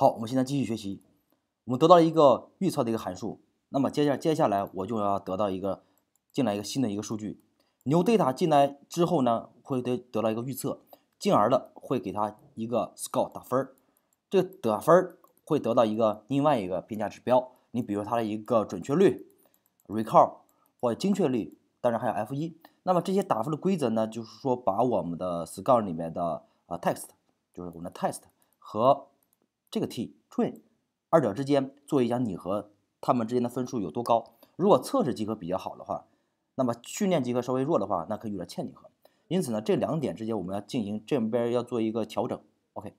好，我们现在继续学习。我们得到了一个预测的一个函数，那么接下接下来我就要得到一个进来一个新的一个数据 new data 进来之后呢，会得得到一个预测，进而的会给它一个 score 打分儿。这个得分儿会得到一个另外一个评价指标，你比如它的一个准确率 recall 或者精确率，当然还有 F 一。那么这些打分的规则呢，就是说把我们的 score 里面的啊 text 就是我们的 text 和这个 T train，二者之间做一下拟合，它们之间的分数有多高？如果测试集合比较好的话，那么训练集合稍微弱的话，那可以有点欠拟合。因此呢，这两点之间我们要进行这边要做一个调整。OK，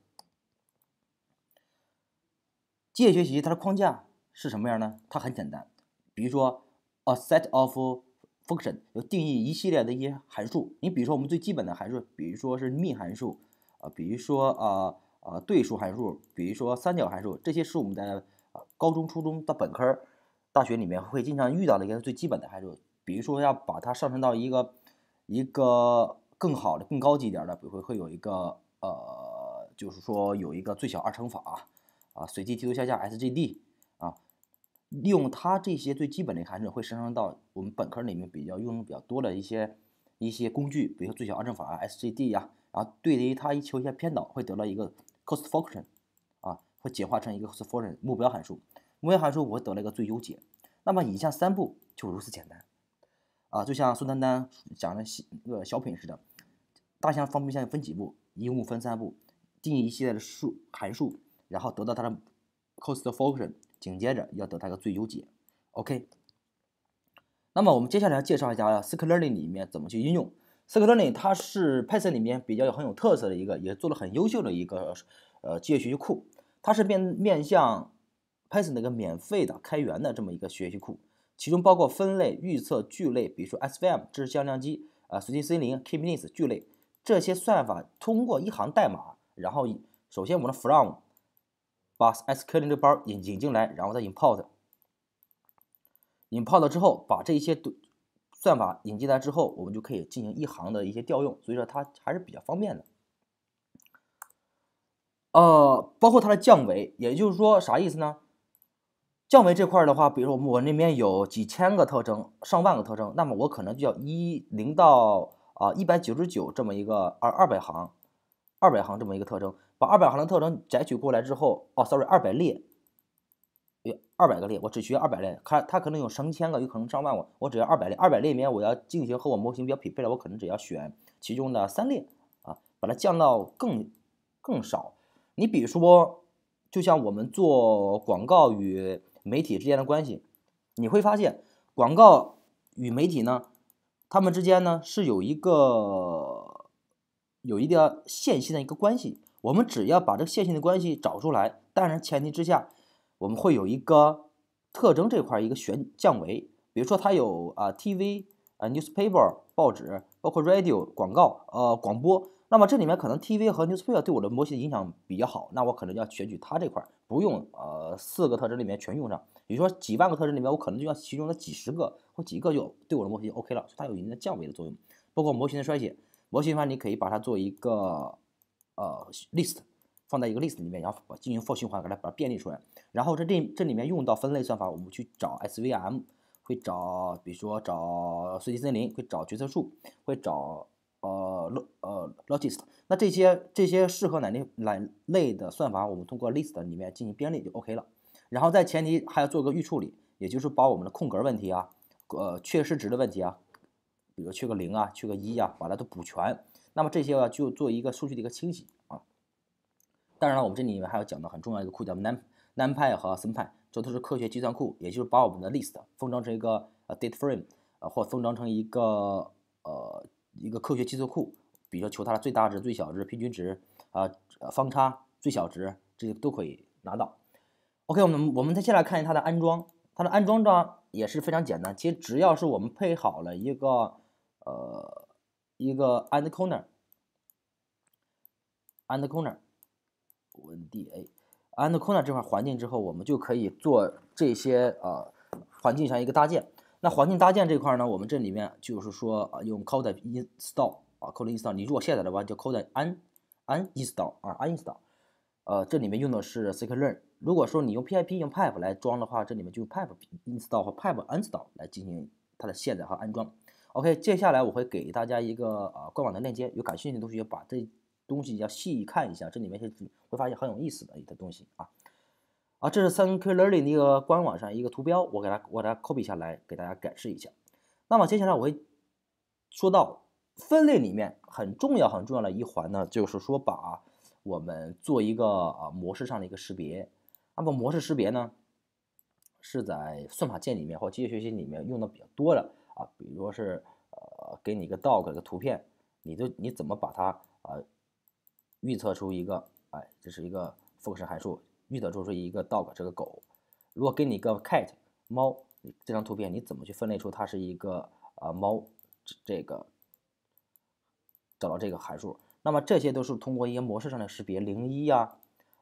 机械学习它的框架是什么样呢？它很简单，比如说 a set of function，要定义一系列的一些函数。你比如说我们最基本的函数，比如说是幂函数，啊，比如说啊。啊，对数函数，比如说三角函数，这些是我们的啊高中、初中到本科、大学里面会经常遇到的一个最基本的函数。比如说要把它上升到一个一个更好的、更高级一点的，比如会有一个呃，就是说有一个最小二乘法啊，随机梯度下降 SGD 啊，利用它这些最基本的函数，会上升到我们本科里面比较用的比较多的一些一些工具，比如最小二乘法啊、SGD 呀，然后对于它一求一些偏导，会得到一个。Cost function，啊，会简化成一个 cost function 目标函数，目标函数我得了个最优解。那么以下三步就如此简单，啊，就像宋丹丹讲的那个小品似的，大象放冰箱分几步，一共分三步，定义一系列的数函数，然后得到它的 cost function，紧接着要得它个最优解。OK，那么我们接下来介绍一下 s c a l e r n g 里面怎么去应用。s c i i t l e a r n 它是 Python 里面比较很有特色的一个，也做了很优秀的一个，呃，机械学习库。它是面面向 Python 的一个免费的开源的这么一个学习库，其中包括分类、预测、聚类，比如说 SVM 知识向量机啊、随机森林、K-means 聚类这些算法。通过一行代码，然后首先我们的 from 把 s q k i l 这个包引引进来，然后再 import。import 之后，把这些都。算法引进来之后，我们就可以进行一行的一些调用，所以说它还是比较方便的。呃，包括它的降维，也就是说啥意思呢？降维这块的话，比如说我我那边有几千个特征，上万个特征，那么我可能就要一零到啊一百九十九这么一个二二百行，二百行这么一个特征，把二百行的特征摘取过来之后，哦，sorry，二百列。有二百个列，我只需要二百列。它它可能有上千个，有可能上万我我只要二百列。二百列里面，我要进行和我模型比较匹配的，我可能只要选其中的三列啊，把它降到更更少。你比如说，就像我们做广告与媒体之间的关系，你会发现广告与媒体呢，他们之间呢是有一个有一定的线性的一个关系。我们只要把这个线性的关系找出来，当然前提之下。我们会有一个特征这块一个选降维，比如说它有啊 TV 啊 newspaper 报纸，包括 radio 广告呃广播，那么这里面可能 TV 和 newspaper 对我的模型影响比较好，那我可能就要选取它这块，不用呃四个特征里面全用上，比如说几万个特征里面，我可能就要其中的几十个或几个就对我的模型 OK 了，它有一定的降维的作用，包括模型的衰减，模型的话你可以把它做一个呃 list。放在一个 list 里面，然后把进行 for 循环，给它把它便利出来。然后这这这里面用到分类算法，我们去找 SVM，会找，比如说找随机森林，会找决策树，会找呃 log 呃 logistic。那这些这些适合哪类哪类的算法，我们通过 list 里面进行编列就 OK 了。然后在前提还要做个预处理，也就是把我们的空格问题啊，呃缺失值的问题啊，比如缺个零啊，缺个一啊，把它都补全。那么这些就做一个数据的一个清洗啊。当然了，我们这里面还要讲到很重要一个库，叫 Num NumPy 和 SciPy，这都是科学计算库，也就是把我们的 List 封装成一个 Data Frame，呃或封装成一个呃一个科学计算库，比如说求它的最大值、最小值、平均值啊、方差、最小值这些都可以拿到。OK，我们我们再下来看一下它的安装，它的安装呢也是非常简单，其实只要是我们配好了一个呃一个 a n d c o r n e r a n d c o r n e r n d a a n d c o n d 这块环境之后，我们就可以做这些呃环境下一个搭建。那环境搭建这块呢，我们这里面就是说呃、用 c o d e install 啊 c o d e install，你如果下载的话就 c o d e n an install 啊 an install，呃这里面用的是 s e t l e a r n 如果说你用 pip 用 pip 来装的话，这里面就 pip install 和 pip install 来进行它的卸载和安装。OK，接下来我会给大家一个呃官网的链接，有感兴趣的同学把这。东西要细看一下，这里面是会发现很有意思的一些东西啊啊！这是 thankfully 那个官网上一个图标，我给它我给它 copy 下来，给大家展示一下。那么接下来我会说到分类里面很重要很重要的一环呢，就是说把我们做一个啊模式上的一个识别。那么模式识别呢，是在算法界里面或机器学习里面用的比较多的啊，比如说是呃给你一个 dog 一个图片，你就你怎么把它啊？预测出一个，哎，这是一个复式函数。预测出出一个 dog 这个狗，如果给你一个 cat 猫，这张图片你怎么去分类出它是一个呃猫？这这个找到这个函数，那么这些都是通过一些模式上的识别，零一呀，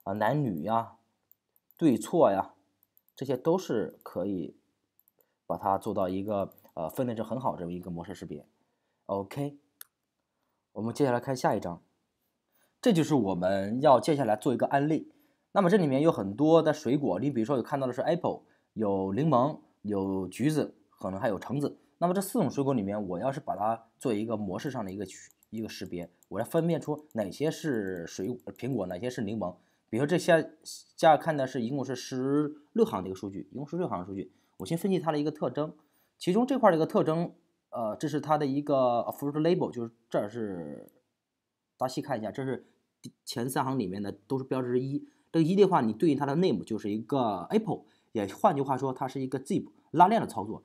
啊男女呀，对错呀，这些都是可以把它做到一个呃分类是很好这么一个模式识别。OK，我们接下来看下一张。这就是我们要接下来做一个案例。那么这里面有很多的水果，你比如说有看到的是 apple，有柠檬，有橘子，可能还有橙子。那么这四种水果里面，我要是把它做一个模式上的一个一个识别，我要分辨出哪些是水果苹果，哪些是柠檬。比如说这下家看的是一共是十六行的一个数据，一共十六行数据。我先分析它的一个特征，其中这块的一个特征，呃，这是它的一个 fruit label，就是这是。大家细看一下，这是前三行里面的都是标志一。这个一的话，你对应它的 name 就是一个 apple，也换句话说，它是一个 zip 拉链的操作。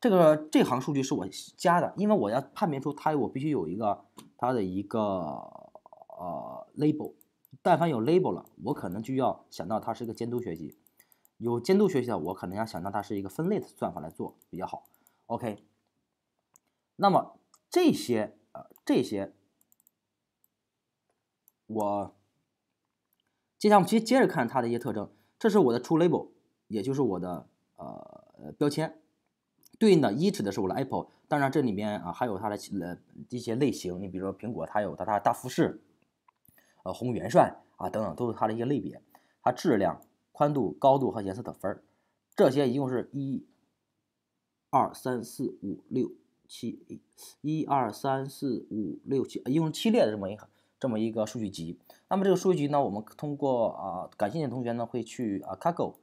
这个这行数据是我加的，因为我要判别出它，我必须有一个它的一个呃 label。但凡有 label 了，我可能就要想到它是一个监督学习。有监督学习的，我可能要想到它是一个分类的算法来做比较好。OK，那么这些呃这些。我接下来我们接接着看它的一些特征。这是我的 true label，也就是我的呃标签，对应的一指的是我的 apple。当然这里面啊还有它的呃一些类型，你比如说苹果，它有它的大富士、呃红元帅啊等等，都是它的一些类别。它质量、宽度、高度和颜色的分儿，这些一共是一二三四五六七一一二三四五六七，一共七列的这么一个。这么一个数据集，那么这个数据集呢，我们通过啊，感兴趣的同学呢会去啊 c a g g l e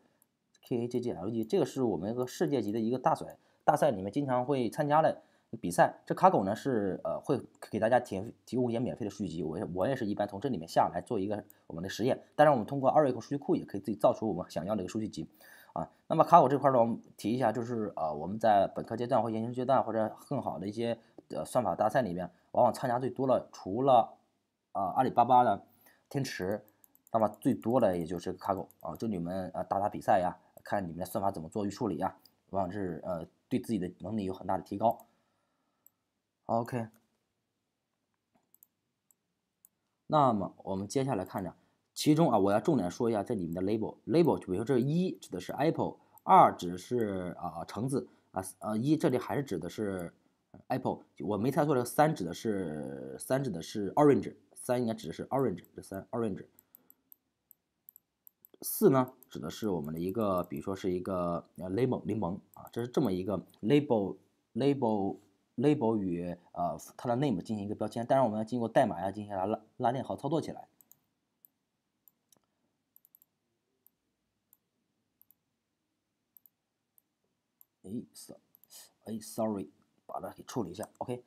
k A G G L G，这个是我们一个世界级的一个大赛，大赛里面经常会参加的比赛。这卡狗呢是呃会给大家提提供一些免费的数据集，我我也是一般从这里面下来做一个我们的实验。当然，我们通过二维 e 数据库也可以自己造出我们想要的一个数据集啊。那么卡狗这块呢，我们提一下，就是啊，我们在本科阶段或研究生阶段或者更好的一些呃算法大赛里面，往往参加最多了，除了啊，阿里巴巴的天池，那么最多的也就是 c a r g o 啊，就你们啊打打比赛呀，看你们的算法怎么做预处理呀，往往是呃对自己的能力有很大的提高。OK，那么我们接下来看着，其中啊我要重点说一下这里面的 label label，就比如说这一指的是 apple，二指的是啊橙子啊呃一这里还是指的是 apple，我没猜错这三指的是三指的是 orange。三该指的是 orange，这三 orange。四呢指的是我们的一个，比如说是一个呃 l a b e l 柠檬啊，这是这么一个 label，label，label 与呃它的 name 进行一个标签，当然我们要经过代码呀进行拉拉链，好操作起来。s o 哎，sorry，把它给处理一下，OK。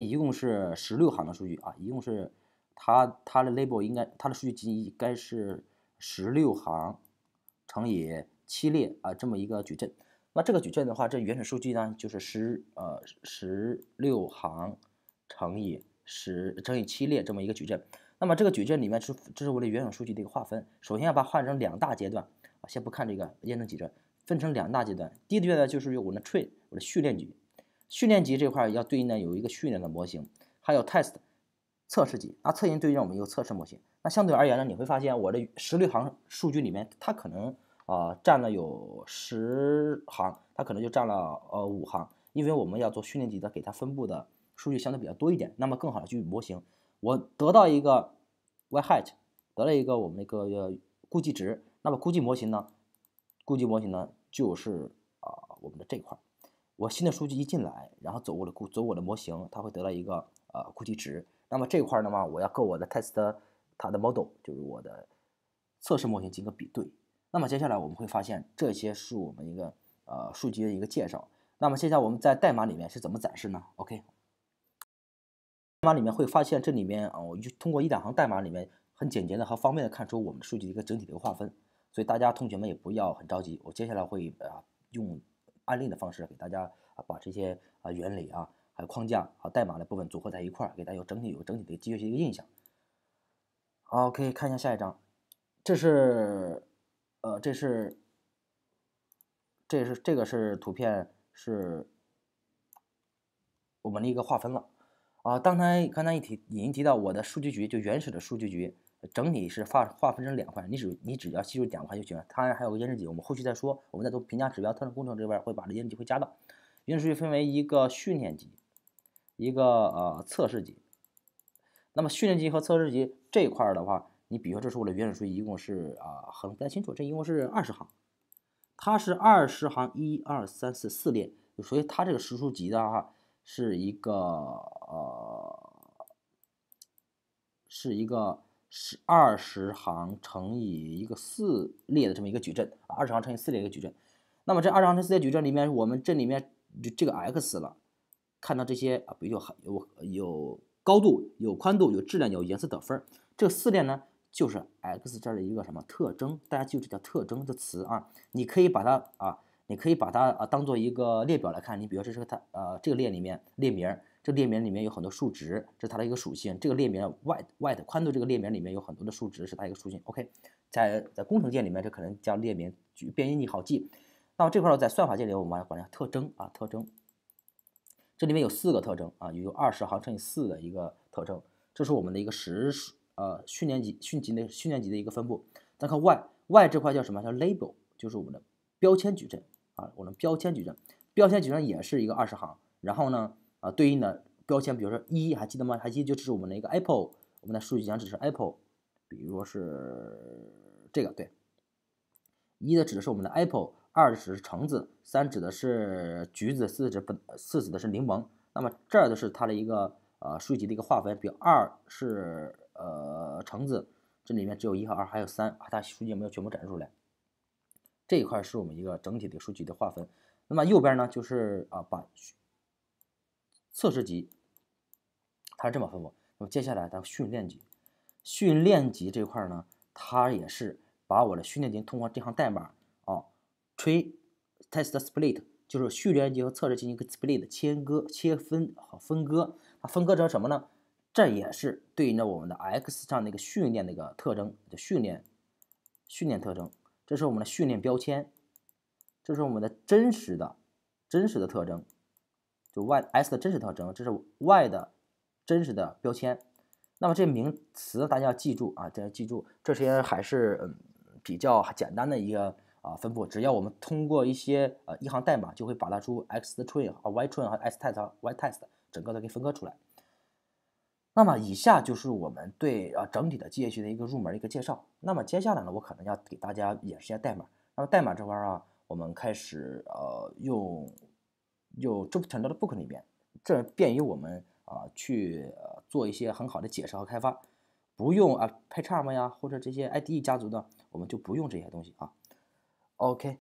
一共是十六行的数据啊，一共是它它的 label 应该它的数据集应该是十六行乘以七列啊这么一个矩阵。那这个矩阵的话，这原始数据呢就是十呃十六行乘以十乘以七列这么一个矩阵。那么这个矩阵里面是这是我的原始数据的一个划分，首先要把划分成两大阶段啊，先不看这个验证矩阵，分成两大阶段。第一阶段就是我的 train 我的训练集。训练集这块要对应的有一个训练的模型，还有 test 测试集，那测验对应我们一个测试模型。那相对而言呢，你会发现我的十六行数据里面，它可能啊占了有十行，它可能就占了呃五行，因为我们要做训练集的，给它分布的数据相对比较多一点，那么更好的去模型，我得到一个 y hat 得了一个我们那个估计值，那么估计模型呢，估计模型呢就是啊我们的这块。我新的数据一进来，然后走我的估，走我的模型，它会得到一个呃估计值。那么这块儿话，我要跟我的 test 它的 model，就是我的测试模型进行比对。那么接下来我们会发现，这些是我们一个呃数据的一个介绍。那么现在我们在代码里面是怎么展示呢？OK，代码里面会发现这里面啊，我就通过一两行代码里面很简洁的和方便的看出我们数据的一个整体的一个划分。所以大家同学们也不要很着急，我接下来会啊用。案例的方式给大家啊把这些啊原理啊还有框架有代码的部分组合在一块儿，给大家有整体有整体的一个学习一个印象。好，可以看一下下一张，这是呃这是这是这个是图片是我们的一个划分了啊。刚才刚才一提已经提到我的数据局就原始的数据局，整体是划划分成两块，你只你只要记住两块就行了。当然还有个验证级，我们后续再说。我们再做评价指标、特征工程这边会把这验证级会加到。原始数据分为一个训练级，一个呃测试级。那么训练级和测试级这一块的话，你比如说这是我的原始数据，一共是啊，可能不太清楚，这一共是二十行，它是二十行，一二三四四列，所以它这个实数集的话是一个呃是一个。是二十行乘以一个四列的这么一个矩阵啊，二十行乘以四列一个矩阵。那么这二十行乘四列矩阵里面，我们这里面就这个 x 了。看到这些啊，比如有有有高度、有宽度、有质量、有颜色得分。这四列呢，就是 x 这儿的一个什么特征？大家记住这叫特征的词啊，你可以把它啊，你可以把它啊当做一个列表来看。你比如这是个它呃这个列里面列名。这列名里面有很多数值，这是它的一个属性。这个列名 wide wide 宽度，这个列名里面有很多的数值，是它一个属性。OK，在在工程界里面，这可能叫列名，便于你好记。那么这块儿在算法界里，我们把管它特征啊，特征。这里面有四个特征啊，有二十行乘以四的一个特征，这是我们的一个实呃训练集训级集的训练集的一个分布。再看 y y 这块叫什么？叫 label，就是我们的标签矩阵啊，我们标签矩阵，标签矩阵也是一个二十行，然后呢？啊，对应的标签，比如说一，还记得吗？还记得就是我们的一个 Apple，我们的数据讲只是 Apple。比如说是这个，对，一的指的是我们的 Apple，二指的是橙子，三指的是橘子，四指不四指的是柠檬。那么这儿的是它的一个呃数据的一个划分，比如二是呃橙子，这里面只有一和二，还有三，它数据没有全部展示出来。这一块是我们一个整体的数据的划分。那么右边呢，就是啊把。测试集，它是这么分布。那么接下来的训练集，训练集这块呢，它也是把我的训练集通过这行代码啊 t r a i test split，就是训练集和测试进行一个 split 切割、切分和分割。它分割成什么呢？这也是对应着我们的 x 上的一个训练的一个特征，就训练训练特征。这是我们的训练标签，这是我们的真实的真实的特征。就 y s 的真实特征，这是 y 的真实的标签。那么这名词大家要记住啊，大家记住这些还是嗯比较简单的一个啊分布。只要我们通过一些呃一行代码，就会把它出 x train 啊、y train 和 s test 和 y test 整个的给分割出来。那么以下就是我们对啊整体的机 h 学的一个入门一个介绍。那么接下来呢，我可能要给大家演示一下代码。那么代码这块儿啊，我们开始呃用。有这 o 多的 book 里边，这便于我们啊去做一些很好的解释和开发，不用啊 p a r m e 呀或者这些 IDE 家族的，我们就不用这些东西啊。OK。